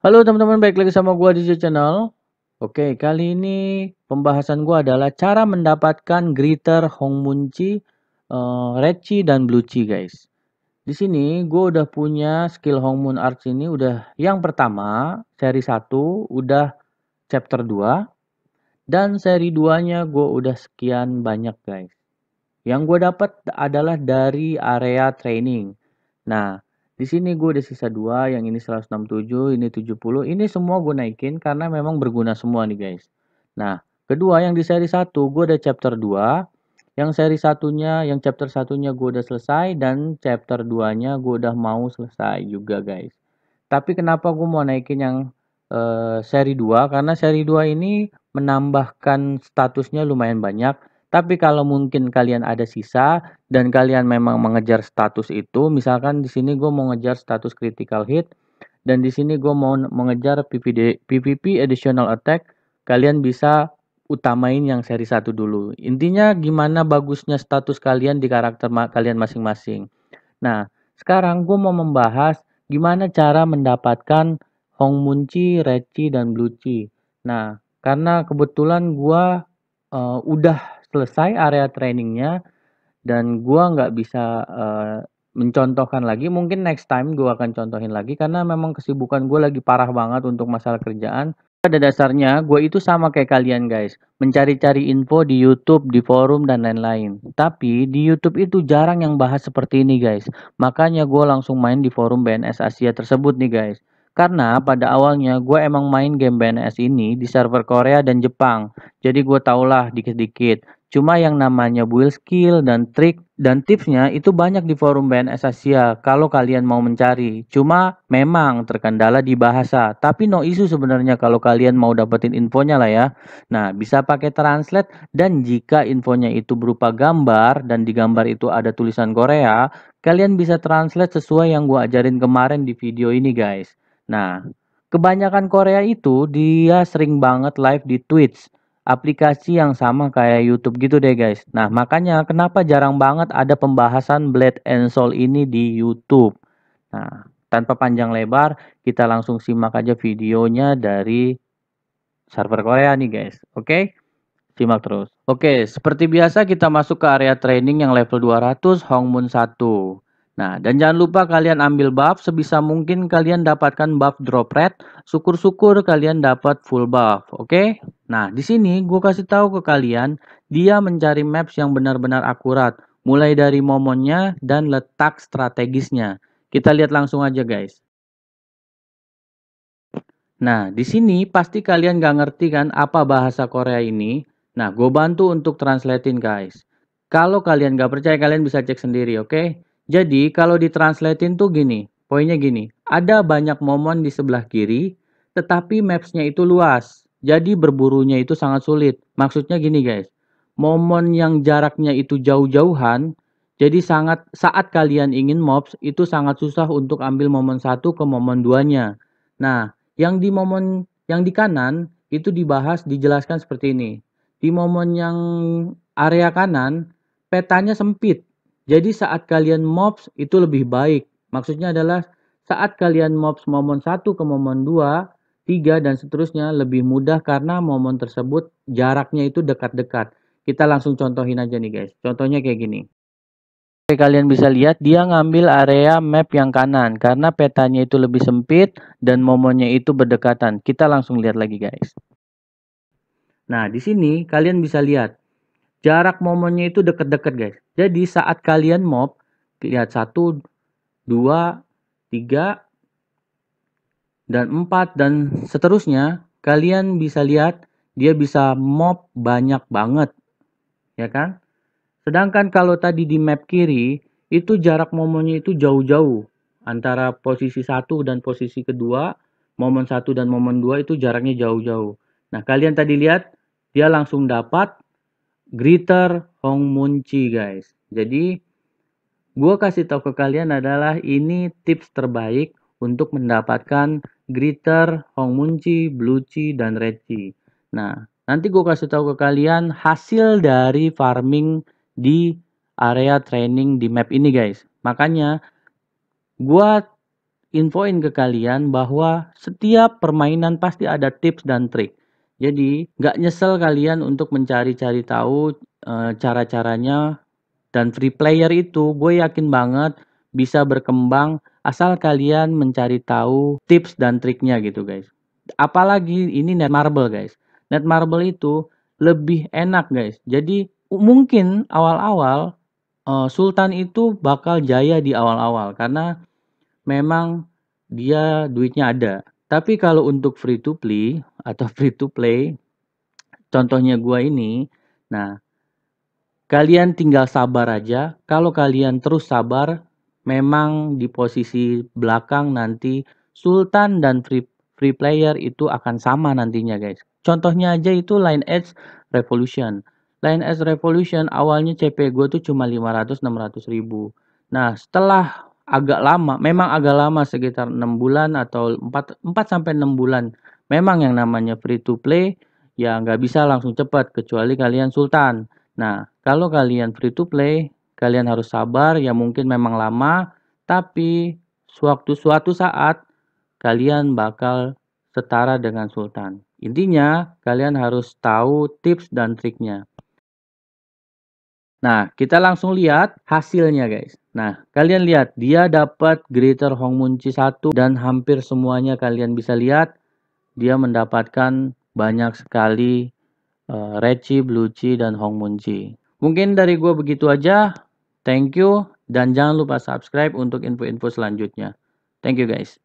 Halo teman-teman, balik lagi sama gua di channel. Oke, kali ini pembahasan gua adalah cara mendapatkan glitter hongmunchi, uh, eh, redchi dan bluechi, guys. Di sini gua udah punya skill hongmun arts ini udah yang pertama, seri 1 udah chapter 2 dan seri 2-nya gua udah sekian banyak, guys. Yang gua dapat adalah dari area training. Nah, di sini gue ada sisa dua yang ini 167, ini 70. Ini semua gue naikin karena memang berguna semua nih guys. Nah, kedua yang di seri 1 gue ada chapter 2. Yang seri satunya, yang chapter satunya gue udah selesai dan chapter 2-nya gue udah mau selesai juga guys. Tapi kenapa gue mau naikin yang uh, seri 2? Karena seri 2 ini menambahkan statusnya lumayan banyak tapi kalau mungkin kalian ada sisa dan kalian memang mengejar status itu, misalkan di sini gue mau ngejar status critical hit dan di sini gue mau mengejar PPD, PPP additional attack, kalian bisa utamain yang seri 1 dulu. Intinya gimana bagusnya status kalian di karakter ma kalian masing-masing. Nah, sekarang gue mau membahas gimana cara mendapatkan Hong Hongmunchi, Reci, dan Chi. Nah, karena kebetulan gue uh, udah selesai area trainingnya dan gue nggak bisa uh, mencontohkan lagi mungkin next time gue akan contohin lagi karena memang kesibukan gue lagi parah banget untuk masalah kerjaan pada dasarnya gue itu sama kayak kalian guys mencari-cari info di YouTube di forum dan lain-lain tapi di YouTube itu jarang yang bahas seperti ini guys makanya gue langsung main di forum BNS Asia tersebut nih guys karena pada awalnya gue emang main game BNS ini di server Korea dan Jepang jadi gue tau lah dikit-dikit Cuma yang namanya build skill dan trik dan tipsnya itu banyak di forum BNS Asia kalau kalian mau mencari. Cuma memang terkendala di bahasa, tapi no issue sebenarnya kalau kalian mau dapetin infonya lah ya. Nah, bisa pakai translate dan jika infonya itu berupa gambar dan di gambar itu ada tulisan Korea, kalian bisa translate sesuai yang gue ajarin kemarin di video ini guys. Nah, kebanyakan Korea itu dia sering banget live di Twitch Aplikasi yang sama kayak YouTube gitu deh guys. Nah makanya kenapa jarang banget ada pembahasan Blade and Soul ini di YouTube. Nah tanpa panjang lebar kita langsung simak aja videonya dari server Korea nih guys. Oke. Okay? Simak terus. Oke, seperti biasa kita masuk ke area training yang level 200 Hongmun 1. Nah, dan jangan lupa kalian ambil buff sebisa mungkin kalian dapatkan buff drop rate. Syukur-syukur kalian dapat full buff, oke? Nah, di sini gue kasih tahu ke kalian, dia mencari maps yang benar-benar akurat, mulai dari momennya dan letak strategisnya. Kita lihat langsung aja guys. Nah, di sini pasti kalian gak ngerti kan apa bahasa Korea ini. Nah, gue bantu untuk translatein guys. Kalau kalian gak percaya, kalian bisa cek sendiri, oke? Okay? Jadi, kalau ditranslatein tuh gini. Poinnya gini, ada banyak momen di sebelah kiri, tetapi mapsnya itu luas. Jadi berburunya itu sangat sulit. Maksudnya gini guys, momen yang jaraknya itu jauh-jauhan, jadi sangat saat kalian ingin mobs itu sangat susah untuk ambil momen satu ke momen duanya. Nah, yang di momen yang di kanan itu dibahas dijelaskan seperti ini. Di momen yang area kanan petanya sempit. Jadi saat kalian mobs itu lebih baik. Maksudnya adalah saat kalian mobs momen satu ke momen dua. 3 dan seterusnya lebih mudah karena momen tersebut jaraknya itu dekat-dekat. Kita langsung contohin aja nih guys. Contohnya kayak gini. Oke, kalian bisa lihat dia ngambil area map yang kanan karena petanya itu lebih sempit dan momennya itu berdekatan. Kita langsung lihat lagi guys. Nah, di sini kalian bisa lihat jarak momennya itu dekat-dekat guys. Jadi saat kalian mob lihat satu dua tiga dan 4 dan seterusnya, kalian bisa lihat dia bisa mop banyak banget. Ya kan? Sedangkan kalau tadi di map kiri, itu jarak momennya itu jauh-jauh. Antara posisi satu dan posisi kedua, momen satu dan momen dua itu jaraknya jauh-jauh. Nah, kalian tadi lihat, dia langsung dapat greater Hong Munchi, guys. Jadi, gue kasih tahu ke kalian adalah ini tips terbaik untuk mendapatkan Gritter, Hongmunci, Bluechi dan Redchi. Nah, nanti gue kasih tahu ke kalian hasil dari farming di area training di map ini guys. Makanya gue infoin ke kalian bahwa setiap permainan pasti ada tips dan trik. Jadi nggak nyesel kalian untuk mencari-cari tahu e, cara-caranya dan free player itu gue yakin banget bisa berkembang asal kalian mencari tahu tips dan triknya gitu guys. Apalagi ini net marble guys. Net marble itu lebih enak guys. Jadi mungkin awal-awal uh, Sultan itu bakal jaya di awal-awal karena memang dia duitnya ada. Tapi kalau untuk free to play atau free to play, contohnya gua ini, nah kalian tinggal sabar aja. Kalau kalian terus sabar, memang di posisi belakang nanti Sultan dan free, free player itu akan sama nantinya guys. Contohnya aja itu Line Edge Revolution. Line Edge Revolution awalnya CP gue tuh cuma 500-600 ribu. Nah setelah agak lama, memang agak lama sekitar 6 bulan atau 4, 4 6 bulan. Memang yang namanya free to play ya nggak bisa langsung cepat kecuali kalian Sultan. Nah kalau kalian free to play Kalian harus sabar, ya mungkin memang lama, tapi suatu suatu saat kalian bakal setara dengan sultan. Intinya, kalian harus tahu tips dan triknya. Nah, kita langsung lihat hasilnya guys. Nah, kalian lihat dia dapat Greater Hongmunci satu dan hampir semuanya kalian bisa lihat dia mendapatkan banyak sekali uh, eh, Rechi, bluci, dan Hongmunci. Mungkin dari gue begitu aja. Thank you dan jangan lupa subscribe untuk info-info selanjutnya. Thank you guys.